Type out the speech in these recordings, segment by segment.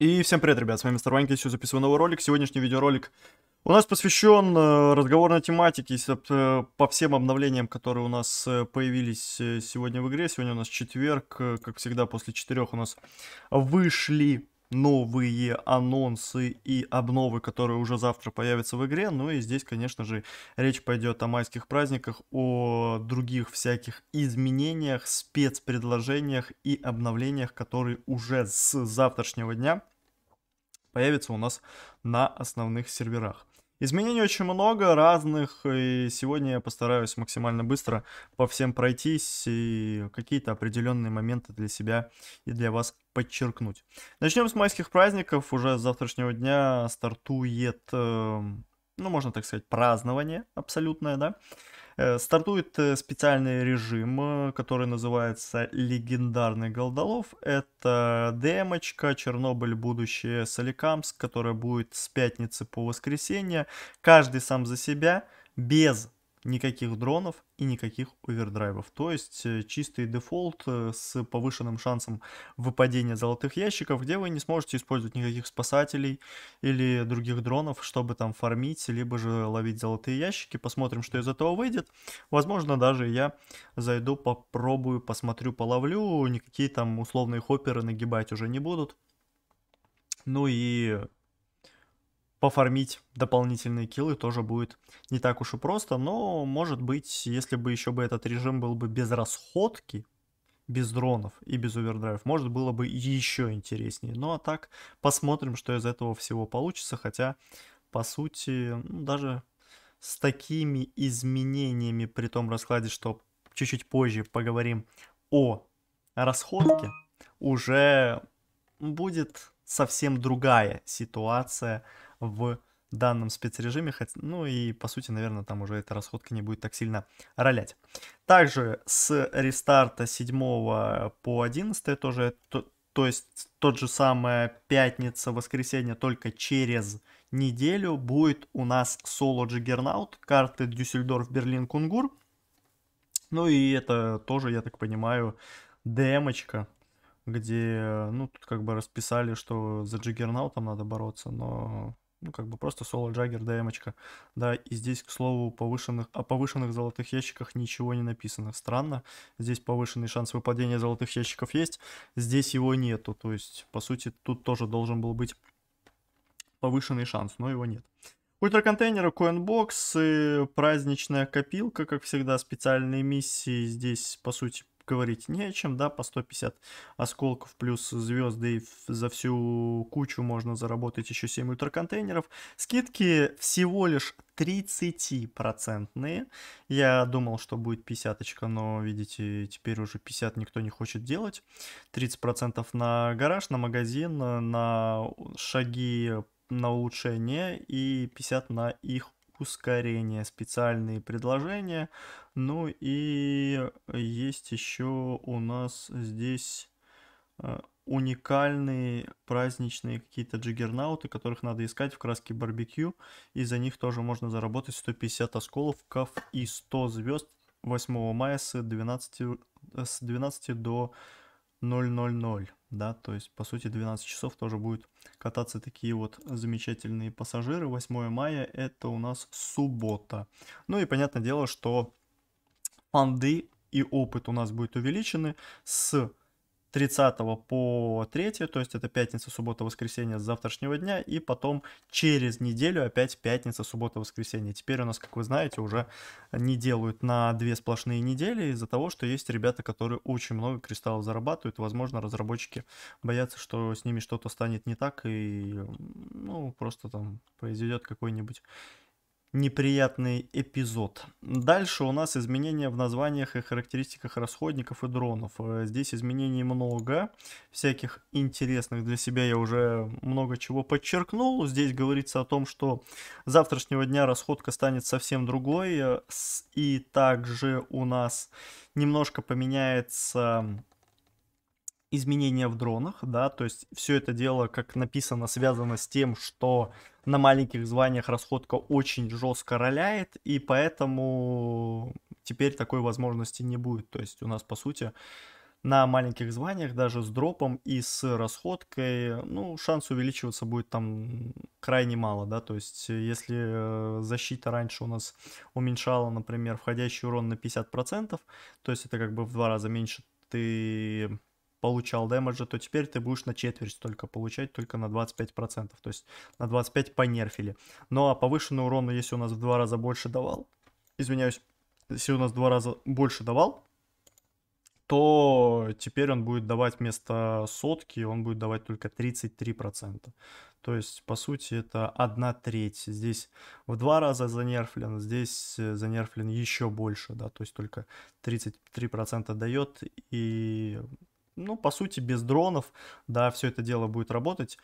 И всем привет, ребят, с вами Мистер Ванька, еще записываю новый ролик. Сегодняшний видеоролик у нас посвящен э, разговорной тематике по всем обновлениям, которые у нас э, появились э, сегодня в игре. Сегодня у нас четверг, как всегда, после четырех у нас вышли новые анонсы и обновы, которые уже завтра появятся в игре. Ну и здесь, конечно же, речь пойдет о майских праздниках, о других всяких изменениях, спецпредложениях и обновлениях, которые уже с завтрашнего дня появятся у нас на основных серверах. Изменений очень много, разных, и сегодня я постараюсь максимально быстро по всем пройтись и какие-то определенные моменты для себя и для вас подчеркнуть. Начнем с майских праздников. Уже с завтрашнего дня стартует, эм, ну, можно так сказать, празднование абсолютное, да. Э, стартует э, специальный режим, э, который называется «Легендарный голдолов». Это демочка «Чернобыль. Будущее. Соликамск», которая будет с пятницы по воскресенье. Каждый сам за себя, без никаких дронов и никаких овердрайвов. То есть э, чистый дефолт э, с повышенным шансом выпадения золотых ящиков, где вы не сможете использовать никаких спасателей или других дронов, чтобы там фармить, либо же ловить золотые ящики. Посмотрим, что из этого выйдет. Возможно, даже я зайду, попробую, посмотрю, половлю. Никакие там условные хопперы нагибать уже не будут. Ну и пофармить дополнительные киллы тоже будет не так уж и просто, но может быть, если бы еще бы этот режим был бы без расходки, без дронов и без овердрайв, может было бы еще интереснее. Ну а так посмотрим, что из этого всего получится, хотя по сути ну, даже с такими изменениями при том раскладе, что чуть-чуть позже поговорим о расходке, уже будет совсем другая ситуация в данном спецрежиме, ну и по сути, наверное, там уже эта расходка не будет так сильно ролять. Также с рестарта 7 по 11 тоже, то, то есть тот же самое пятница, воскресенье, только через неделю будет у нас соло Джиггернаут, карты Дюссельдорф, Берлин, Кунгур. Ну и это тоже, я так понимаю, демочка, где, ну, тут как бы расписали, что за Джиггернаутом надо бороться, но ну, как бы просто соло джаггер демочка. Да, и здесь, к слову, повышенных, о повышенных золотых ящиках ничего не написано. Странно, здесь повышенный шанс выпадения золотых ящиков есть, здесь его нету. То есть, по сути, тут тоже должен был быть повышенный шанс, но его нет. Ультраконтейнеры, коинбоксы, праздничная копилка, как всегда, специальные миссии. Здесь, по сути, говорить не о чем, да, по 150 осколков плюс звезды и за всю кучу можно заработать еще 7 ультраконтейнеров. Скидки всего лишь 30-процентные. Я думал, что будет 50 но, видите, теперь уже 50 никто не хочет делать. 30% на гараж, на магазин, на шаги на улучшение и 50 на их ускорение, специальные предложения. Ну и есть еще у нас здесь э, уникальные праздничные какие-то джиггернауты, которых надо искать в краске барбекю, и за них тоже можно заработать 150 осколков и 100 звезд 8 мая с 12, э, с 12 до 0,00, да, то есть, по сути, 12 часов тоже будет кататься такие вот замечательные пассажиры. 8 мая это у нас суббота. Ну и понятное дело, что панды и опыт у нас будет увеличены с 30 по 3, то есть это пятница, суббота, воскресенье с завтрашнего дня, и потом через неделю опять пятница, суббота, воскресенье. Теперь у нас, как вы знаете, уже не делают на две сплошные недели из-за того, что есть ребята, которые очень много кристаллов зарабатывают, возможно, разработчики боятся, что с ними что-то станет не так и, ну, просто там произойдет какой-нибудь неприятный эпизод. Дальше у нас изменения в названиях и характеристиках расходников и дронов. Э, здесь изменений много, всяких интересных для себя я уже много чего подчеркнул. Здесь говорится о том, что с завтрашнего дня расходка станет совсем другой, э, и также у нас немножко поменяется изменения в дронах, да, то есть все это дело, как написано, связано с тем, что на маленьких званиях расходка очень жестко роляет, и поэтому теперь такой возможности не будет. То есть у нас, по сути, на маленьких званиях даже с дропом и с расходкой, ну, шанс увеличиваться будет там крайне мало, да, то есть э, если э, защита раньше у нас уменьшала, например, входящий урон на 50%, то есть это как бы в два раза меньше ты получал дэмэджа, то теперь ты будешь на четверть только получать, только на 25%. То есть на 25 понерфили. Ну а повышенный урон, ну, если у нас в два раза больше давал, извиняюсь, если у нас в два раза больше давал, то теперь он будет давать вместо сотки, он будет давать только 33%. То есть, по сути, это 1 треть. Здесь в два раза занерфлен, здесь занерфлен еще больше, да, то есть только 33% дает, и ну, по сути, без дронов, да, все это дело будет работать.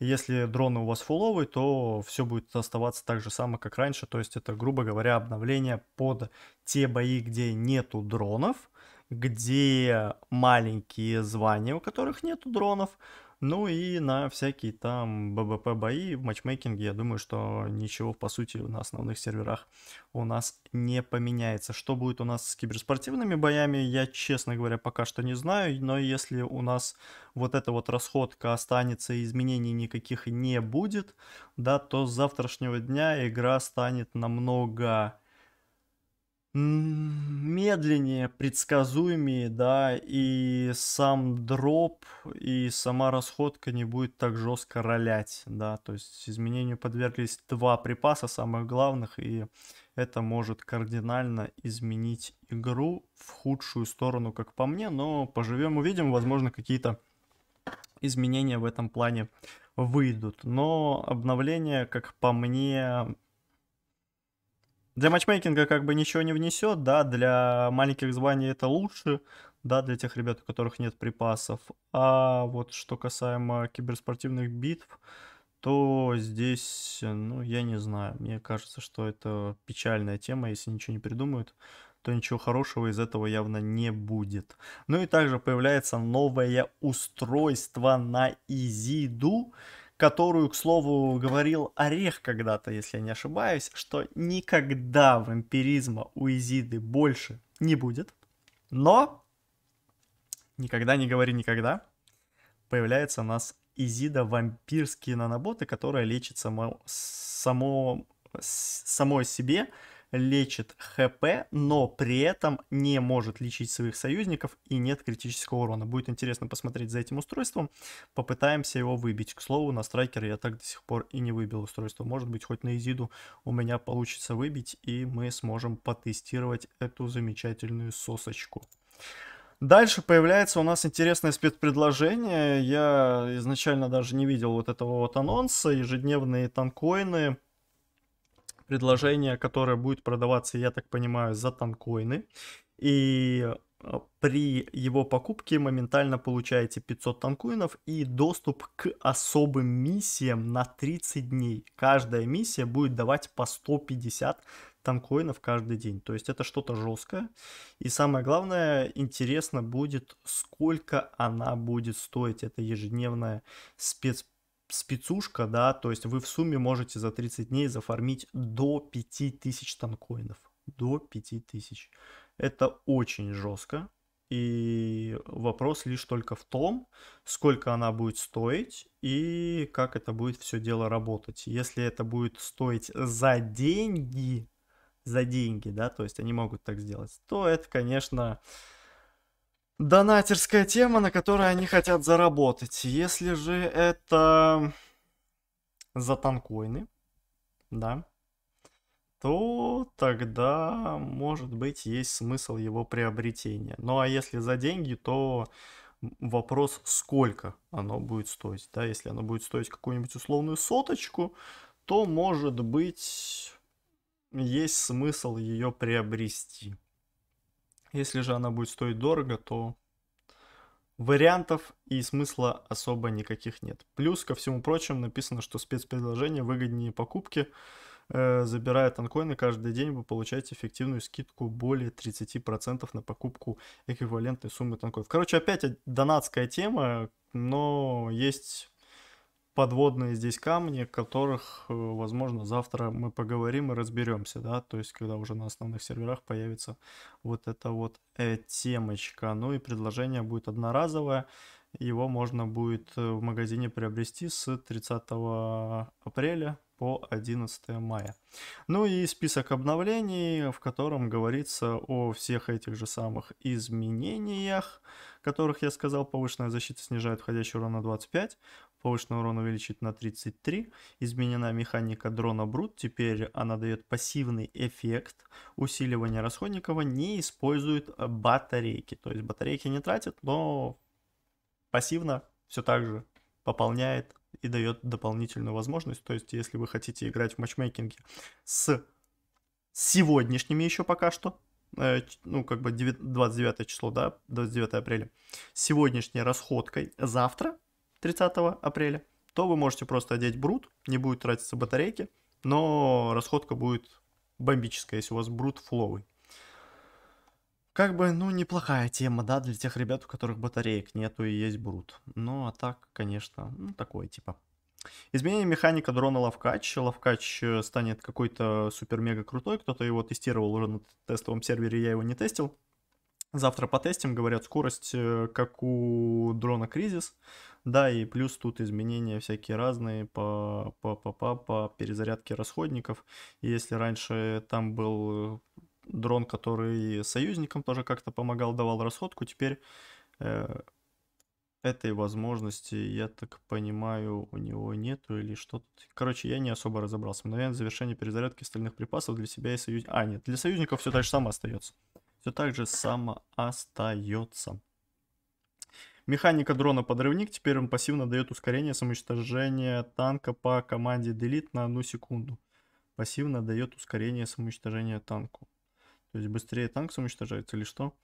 Если дроны у вас фуловые, то все будет оставаться так же самое, как раньше. То есть это, грубо говоря, обновление под те бои, где нету дронов, где маленькие звания, у которых нету дронов, ну и на всякие там ББП бои в матчмейкинге, я думаю, что ничего по сути на основных серверах у нас не поменяется. Что будет у нас с киберспортивными боями, я, честно говоря, пока что не знаю, но если у нас вот эта вот расходка останется и изменений никаких не будет, да, то с завтрашнего дня игра станет намного медленнее, предсказуемее, да, и сам дроп, и сама расходка не будет так жестко ролять, да, то есть изменению подверглись два припаса самых главных, и это может кардинально изменить игру в худшую сторону, как по мне, но поживем увидим, возможно, какие-то изменения в этом плане выйдут, но обновление, как по мне, для матчмейкинга как бы ничего не внесет, да, для маленьких званий это лучше, да, для тех ребят, у которых нет припасов. А вот что касаемо киберспортивных битв, то здесь, ну, я не знаю, мне кажется, что это печальная тема, если ничего не придумают то ничего хорошего из этого явно не будет. Ну и также появляется новое устройство на Изиду, которую, к слову, говорил Орех когда-то, если я не ошибаюсь, что никогда вампиризма у Изиды больше не будет. Но никогда не говори никогда, появляется у нас Изида вампирские наноботы, которая лечит само, само, самой себе лечит ХП, но при этом не может лечить своих союзников и нет критического урона. Будет интересно посмотреть за этим устройством. Попытаемся его выбить. К слову, на страйкер я так до сих пор и не выбил устройство. Может быть, хоть на Изиду у меня получится выбить, и мы сможем потестировать эту замечательную сосочку. Дальше появляется у нас интересное спецпредложение. Я изначально даже не видел вот этого вот анонса. Ежедневные танкоины предложение, которое будет продаваться, я так понимаю, за танкоины. И э, при его покупке моментально получаете 500 танкуинов и доступ к особым миссиям на 30 дней. Каждая миссия будет давать по 150 танкоинов каждый день. То есть это что-то жесткое. И самое главное, интересно будет, сколько она будет стоить. Это ежедневная спецподпись спецушка, да, то есть вы в сумме можете за 30 дней зафармить до 5000 танкоинов. До 5000. Это очень жестко. И вопрос лишь только в том, сколько она будет стоить и как это будет все дело работать. Если это будет стоить за деньги, за деньги, да, то есть они могут так сделать, то это, конечно, донатерская тема, на которой они хотят заработать. Если же это за танкоины, да, то тогда, может быть, есть смысл его приобретения. Ну а если за деньги, то вопрос, сколько оно будет стоить. Да, если оно будет стоить какую-нибудь условную соточку, то, может быть, есть смысл ее приобрести. Если же она будет стоить дорого, то вариантов и смысла особо никаких нет. Плюс, ко всему прочему, написано, что спецпредложение выгоднее покупки. Э, забирая танкоины, каждый день вы получаете эффективную скидку более 30% на покупку эквивалентной суммы танкоев. Короче, опять донатская тема, но есть подводные здесь камни, которых, э, возможно, завтра мы поговорим и разберемся, да, то есть, когда уже на основных серверах появится вот эта вот э, темочка. Ну и предложение будет одноразовое, его можно будет э, в магазине приобрести с 30 апреля по 11 мая. Ну и список обновлений, в котором говорится о всех этих же самых изменениях, которых я сказал, повышенная защита снижает входящий урон на 25, повышенный урон увеличит на 33. Изменена механика дрона Брут, теперь она дает пассивный эффект усиливания расходникова, не использует э, батарейки. То есть батарейки не тратит, но пассивно все так же пополняет и дает дополнительную возможность. То есть если вы хотите играть в матчмейкинге с сегодняшними еще пока что Э, ну, как бы 29 число, да, 29 апреля, с сегодняшней расходкой завтра, 30 апреля, то вы можете просто одеть брут, не будет тратиться батарейки, но расходка будет бомбическая, если у вас брут фловый. Как бы, ну, неплохая тема, да, для тех ребят, у которых батареек нету и есть брут. Ну, а так, конечно, ну, такое типа. Изменение механика дрона Лавкач. Лавкач э, станет какой-то супер-мега крутой. Кто-то его тестировал уже на тестовом сервере, я его не тестил. Завтра потестим, говорят, скорость э, как у дрона Кризис. Да, и плюс тут изменения всякие разные по, по, по, по, по перезарядке расходников. И если раньше там был э, дрон, который союзникам тоже как-то помогал, давал расходку, теперь этой возможности, я так понимаю, у него нету или что-то. Короче, я не особо разобрался. Мгновенно завершение перезарядки стальных припасов для себя и союзников. А, нет, для союзников все так же само остается. Все так же само остается. Механика дрона подрывник. Теперь он пассивно дает ускорение самоуничтожения танка по команде Delete на одну секунду. Пассивно дает ускорение самоуничтожения танку. То есть быстрее танк самоуничтожается или что?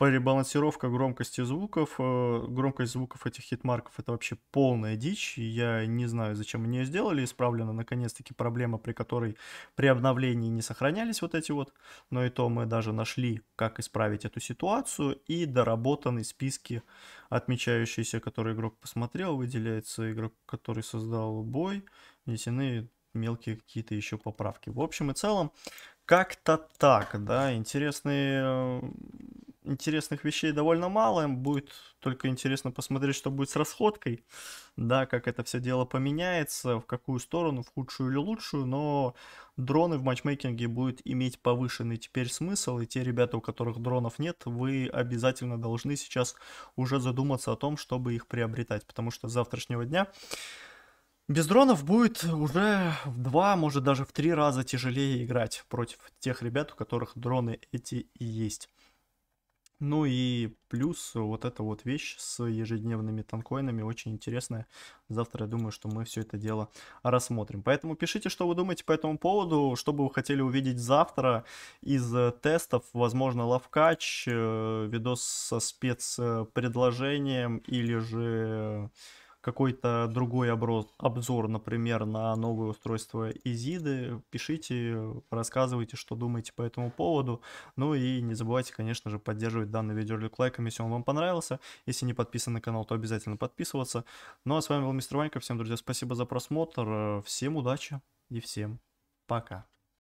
перебалансировка громкости звуков. Э, громкость звуков этих хитмарков это вообще полная дичь. Я не знаю, зачем они ее сделали. Исправлена наконец-таки проблема, при которой при обновлении не сохранялись вот эти вот. Но и то мы даже нашли, как исправить эту ситуацию. И доработаны списки отмечающиеся, которые игрок посмотрел. Выделяется игрок, который создал бой. Внесены мелкие какие-то еще поправки. В общем и целом, как-то так, да, интересные э, интересных вещей довольно мало. Будет только интересно посмотреть, что будет с расходкой. Да, как это все дело поменяется, в какую сторону, в худшую или лучшую. Но дроны в матчмейкинге будут иметь повышенный теперь смысл. И те ребята, у которых дронов нет, вы обязательно должны сейчас уже задуматься о том, чтобы их приобретать. Потому что с завтрашнего дня без дронов будет уже в два, может даже в три раза тяжелее играть против тех ребят, у которых дроны эти и есть. Ну и плюс вот эта вот вещь с ежедневными танкоинами очень интересная. Завтра, я думаю, что мы все это дело рассмотрим. Поэтому пишите, что вы думаете по этому поводу, что бы вы хотели увидеть завтра из э, тестов. Возможно, лавкач, э, видос со спецпредложением или же какой-то другой образ, обзор, например, на новое устройство Изиды, пишите, рассказывайте, что думаете по этому поводу. Ну и не забывайте, конечно же, поддерживать данный видеоролик лайком, если он вам понравился. Если не подписан на канал, то обязательно подписываться. Ну а с вами был Мистер Ванька. Всем, друзья, спасибо за просмотр. Всем удачи и всем пока.